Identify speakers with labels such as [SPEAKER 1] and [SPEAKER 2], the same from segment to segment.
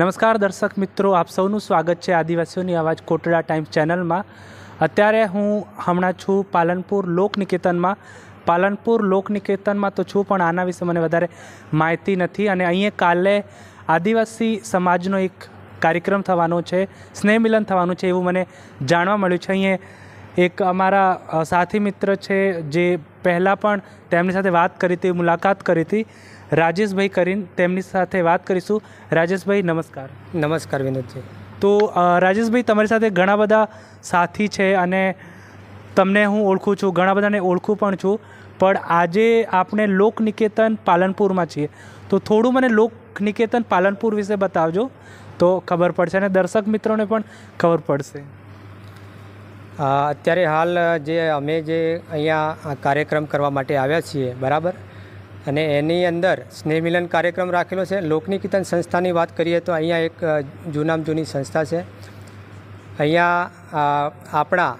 [SPEAKER 1] નમસ્કાર દર્શક મિત્રો આપ સૌનું સ્વાગત છે આદિવાસીઓની અવાજ કોટડા ટાઈમ્સ ચેનલમાં અત્યારે હું હમણાં છું પાલનપુર લોકનિકેતનમાં પાલનપુર લોકનિકેતનમાં તો છું પણ આના વિશે મને વધારે માહિતી નથી અને અહીંયા કાલે આદિવાસી સમાજનો એક કાર્યક્રમ થવાનો છે સ્નેહ મિલન થવાનું છે એવું મને જાણવા મળ્યું છે અહીંયા એક અમારા સાથી મિત્ર છે જે પહેલાં પણ તેમની સાથે વાત કરી હતી મુલાકાત કરી હતી રાજેશભાઈ કરીને તેમની સાથે વાત કરીશું રાજેશભાઈ નમસ્કાર નમસ્કાર વિનોદજી તો રાજેશભાઈ તમારી સાથે ઘણા બધા સાથી છે અને તમને હું ઓળખું છું ઘણા બધાને ઓળખું પણ છું પણ આજે આપણે લોકનિકેતન પાલનપુરમાં છીએ તો થોડું મને લોકનિકેતન પાલનપુર વિશે બતાવજો તો ખબર પડશે અને દર્શક મિત્રોને પણ ખબર પડશે
[SPEAKER 2] અત્યારે હાલ જે અમે જે અહીંયા કાર્યક્રમ કરવા માટે આવ્યા છીએ બરાબર અને એની અંદર સ્નેહમિલન કાર્યક્રમ રાખેલો છે લોકનિકેતન સંસ્થાની વાત કરીએ તો અહીંયા એક જૂનામાં જૂની સંસ્થા છે અહીંયા આપણા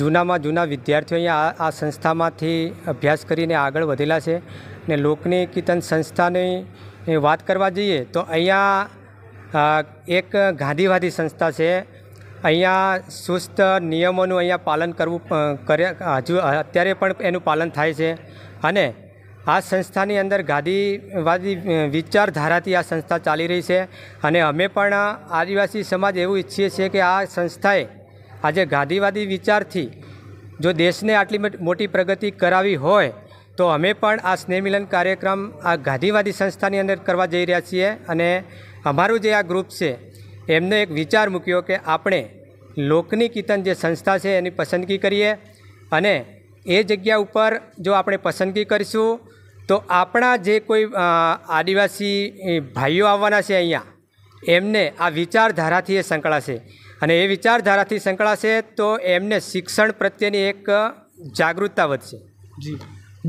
[SPEAKER 2] જૂનામાં જૂના વિદ્યાર્થીઓ અહીંયા આ સંસ્થામાંથી અભ્યાસ કરીને આગળ વધેલા છે ને લોકનિકેતન સંસ્થાની વાત કરવા જઈએ તો અહીંયા એક ગાંધીવાદી સંસ્થા છે અહીંયા સુસ્ત નિયમોનું અહીંયા પાલન કરવું કરે હજુ અત્યારે પણ એનું પાલન થાય છે અને આ સંસ્થાની અંદર ગાદીવાદી વિચારધારાથી આ સંસ્થા ચાલી રહી છે અને અમે પણ આદિવાસી સમાજ એવું ઈચ્છીએ છીએ કે આ સંસ્થાએ આજે ગાંધીવાદી વિચારથી જો દેશને આટલી મોટી પ્રગતિ કરાવી હોય તો અમે પણ આ સ્નેહમિલન કાર્યક્રમ આ ગાંધીવાદી સંસ્થાની અંદર કરવા જઈ રહ્યા છીએ અને અમારું જે આ ગ્રુપ છે એમને એક વિચાર મૂક્યો કે આપણે લોકની કીર્તન જે સંસ્થા છે એની પસંદગી કરીએ અને એ જગ્યા ઉપર જો આપણે પસંદગી કરીશું તો આપણા જે કોઈ આદિવાસી ભાઈઓ આવવાના છે અહીંયા એમને આ વિચારધારાથી એ સંકળાશે અને એ વિચારધારાથી સંકળાશે તો એમને શિક્ષણ પ્રત્યેની એક જાગૃતતા વધશે જી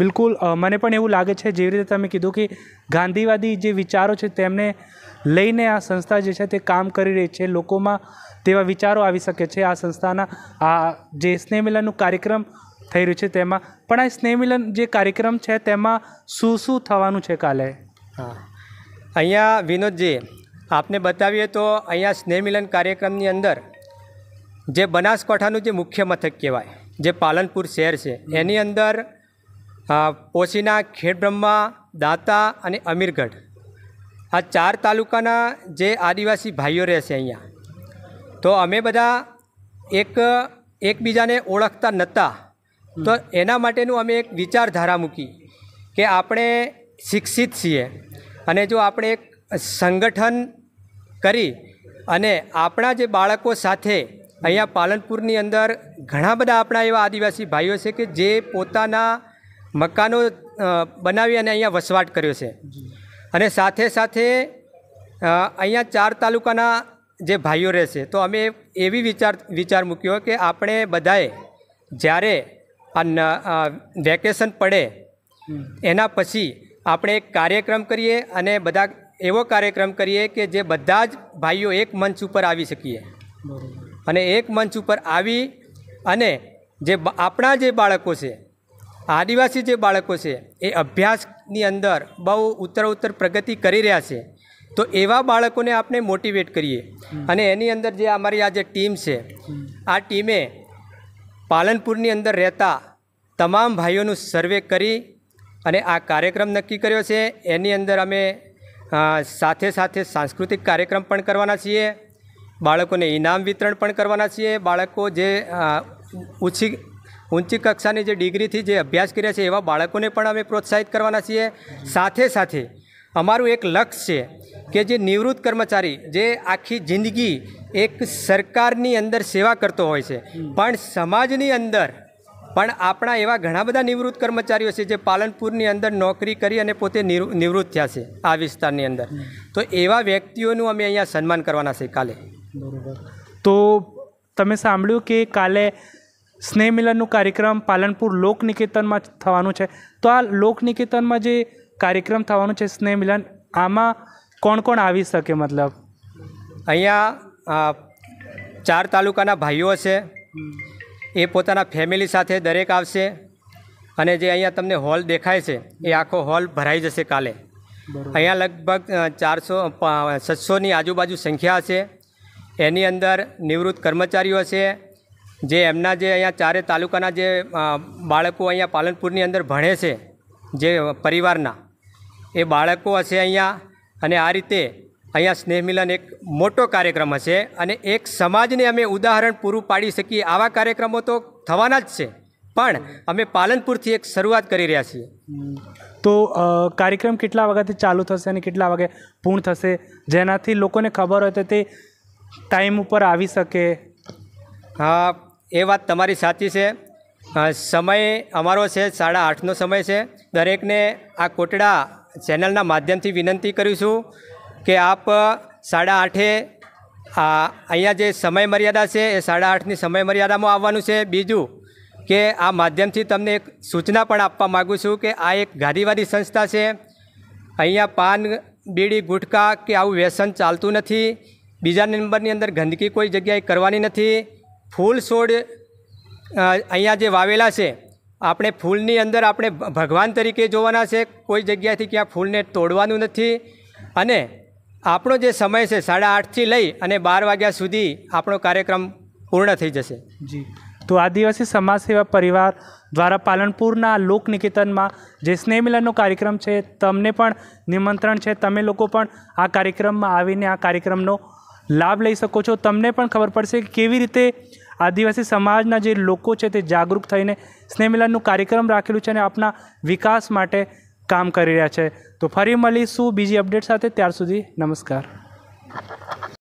[SPEAKER 1] બિલકુલ મને પણ એવું લાગે છે જેવી રીતે તમે કીધું કે ગાંધીવાદી જે વિચારો છે તેમને લઈને આ સંસ્થા જે છે તે કામ કરી રહી છે લોકોમાં તેવા વિચારો આવી શકે છે આ સંસ્થાના આ જે સ્નેહ મિલનનું કાર્યક્રમ થઈ રહ્યું છે તેમાં પણ આ સ્નેહ જે કાર્યક્રમ છે તેમાં શું શું થવાનું છે કાલે હા
[SPEAKER 2] અહીંયા વિનોદજી આપને બતાવીએ તો અહીંયા સ્નેહ કાર્યક્રમની અંદર જે બનાસકાંઠાનું જે મુખ્ય મથક કહેવાય જે પાલનપુર શહેર છે એની અંદર પોશીના ખેડબ્રહ્મા દાતા અને અમીરગઢ આ ચાર તાલુકાના જે આદિવાસી ભાઈઓ રહેશે અહીંયા તો અમે બધા એક એકબીજાને ઓળખતા નહોતા તો એના માટેનું અમે એક વિચારધારા મૂકી કે આપણે શિક્ષિત છીએ અને જો આપણે એક સંગઠન કરી અને આપણા જે બાળકો સાથે અહીંયા પાલનપુરની અંદર ઘણા બધા આપણા એવા આદિવાસી ભાઈઓ છે કે જે પોતાના મકાનો બનાવી અને અહીંયા વસવાટ કર્યો છે અને સાથે સાથે અહીંયા ચાર તાલુકાના જે ભાઈઓ રહેશે તો અમે એવી વિચાર વિચાર મૂક્યો કે આપણે બધાએ જ્યારે આ વેકેશન પડે એના પછી આપણે એક કાર્યક્રમ કરીએ અને બધા એવો કાર્યક્રમ કરીએ કે જે બધા જ ભાઈઓ એક મંચ ઉપર આવી શકીએ અને એક મંચ ઉપર આવી અને જે આપણા જે બાળકો છે આદિવાસી જે બાળકો છે એ અભ્યાસની અંદર બહુ ઉત્તર ઉત્તર પ્રગતિ કરી રહ્યા છે તો એવા બાળકોને આપણે મોટિવેટ કરીએ અને એની અંદર જે અમારી આ જે ટીમ છે આ ટીમે પાલનપુરની અંદર રહેતા તમામ ભાઈઓનું સર્વે કરી અને આ કાર્યક્રમ નક્કી કર્યો છે એની અંદર અમે સાથે સાથે સાંસ્કૃતિક કાર્યક્રમ પણ કરવાના છીએ બાળકોને ઇનામ વિતરણ પણ કરવાના છીએ બાળકો જે ઊંચી ઊંચી કક્ષાની જે ડિગ્રીથી જે અભ્યાસ કર્યા છે એવા બાળકોને પણ અમે પ્રોત્સાહિત કરવાના છીએ સાથે સાથે અમારું એક લક્ષ્ય છે કે જે નિવૃત્ત કર્મચારી જે આખી જિંદગી એક સરકારની અંદર સેવા કરતો હોય છે પણ સમાજની અંદર પણ આપણા એવા ઘણા બધા નિવૃત્ત કર્મચારીઓ છે જે પાલનપુરની અંદર નોકરી કરી અને પોતે નિવૃત્ત થયા છે આ વિસ્તારની અંદર તો એવા વ્યક્તિઓનું અમે અહીંયા સન્માન કરવાના છે કાલે
[SPEAKER 1] બરોબર તો તમે સાંભળ્યું કે કાલે સ્નેહ મિલનનું કાર્યક્રમ પાલનપુર લોકનિકેતનમાં નિકેતનમાં થવાનું છે તો આ લોકનિકેતનમાં જે કાર્યક્રમ થવાનું છે સ્નેહ મિલન આમાં કોણ કોણ આવી શકે મતલબ
[SPEAKER 2] અહીંયા ચાર તાલુકાના ભાઈઓ છે એ પોતાના ફેમિલી સાથે દરેક આવશે અને જે અહીંયા તમને હોલ દેખાય છે એ આખો હોલ ભરાઈ જશે કાલે અહીંયા લગભગ ચારસો સત્સોની આજુબાજુ સંખ્યા હશે એની અંદર નિવૃત્ત કર્મચારીઓ છે જે એમના જે અહીંયા ચારે તાલુકાના જે બાળકો અહીંયા પાલનપુરની અંદર ભણે છે જે પરિવારના એ બાળકો હશે અહીંયા અને આ રીતે અહીંયા સ્નેહમિલન એક મોટો કાર્યક્રમ હશે અને એક સમાજને અમે ઉદાહરણ પૂરું પાડી શકીએ આવા કાર્યક્રમો તો થવાના જ છે પણ અમે પાલનપુરથી એક શરૂઆત કરી રહ્યા
[SPEAKER 1] છીએ તો કાર્યક્રમ કેટલા વાગ્યાથી ચાલુ થશે અને કેટલા વાગે પૂર્ણ થશે જેનાથી લોકોને ખબર હોય તો તે ટાઈમ ઉપર આવી શકે
[SPEAKER 2] હા એ વાત તમારી સાચી છે સમય અમારો છે સાડા આઠનો સમય છે દરેકને આ કોટડા ચેનલના માધ્યમથી વિનંતી કરીશું કે આપ સાડા આઠે અહીંયા જે સમયમર્યાદા છે એ સાડા આઠની સમયમર્યાદામાં આવવાનું છે બીજું કે આ માધ્યમથી તમને એક સૂચના પણ આપવા માગું છું કે આ એક ગાદીવાદી સંસ્થા છે અહીંયા પાન બીડી ગુટકા કે આવું વ્યસન ચાલતું નથી બીજા નંબરની અંદર ગંદકી કોઈ જગ્યાએ કરવાની નથી ફૂલ છોડ અહીંયા જે વાવેલા છે આપણે ફૂલની અંદર આપણે ભગવાન તરીકે જોવાના છે કોઈ જગ્યાએથી ક્યાં ફૂલને તોડવાનું નથી અને આપણો જે સમય છે સાડા આઠથી લઈ અને બાર વાગ્યા સુધી આપણો કાર્યક્રમ પૂર્ણ થઈ જશે
[SPEAKER 1] જી તો આદિવાસી સમાજ સેવા પરિવાર દ્વારા પાલનપુરના લોકનિકેતનમાં જે સ્નેહ કાર્યક્રમ છે તમને પણ નિમંત્રણ છે તમે લોકો પણ આ કાર્યક્રમમાં આવીને આ કાર્યક્રમનો લાભ લઈ શકો છો તમને પણ ખબર પડશે કે કેવી રીતે આદિવાસી સમાજના જે લોકો છે તે જાગૃત થઈને સ્નેહ કાર્યક્રમ રાખેલું છે અને આપના વિકાસ માટે કામ કરી રહ્યા છે તો ફરી મળીશું બીજી અપડેટ સાથે ત્યાર સુધી નમસ્કાર